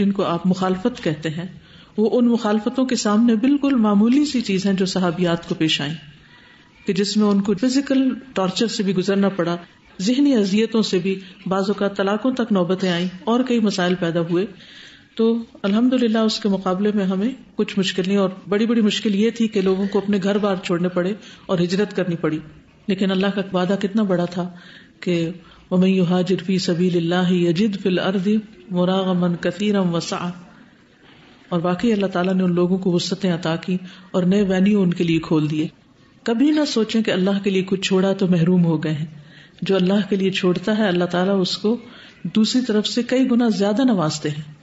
जिनको आप मुखालफत कहते हैं वो उन मुखालफतों के सामने बिल्कुल मामूली सी चीज है जो साहबियात को पेश आई कि जिसमें उनको फिजिकल टॉर्चर से भी गुजरना पड़ा जहनी अजियतों से भी बाजू का तलाकों तक नौबतें आई और कई मसाइल पैदा हुए तो अल्हम्दुलिल्लाह उसके मुकाबले में हमें कुछ मुश्किलें और बड़ी बड़ी मुश्किल ये थी कि लोगों को अपने घर बार छोड़ने पड़े और हिजरत करनी पड़ी लेकिन अल्लाह का वादा कितना बड़ा था कि वमयुहाजिर फी सबील अजिद फिल अर्द मुरागमन कसीरम वसा और बाकी अल्लाह तला ने उन लोगों को वसतें अता की और नए वेन्यू उनके लिए खोल दिए कभी ना सोचे कि अल्लाह के लिए कुछ छोड़ा तो महरूम हो गए हैं जो अल्लाह के लिए छोड़ता है अल्लाह तला उसको दूसरी तरफ से कई गुना ज्यादा नवाजते हैं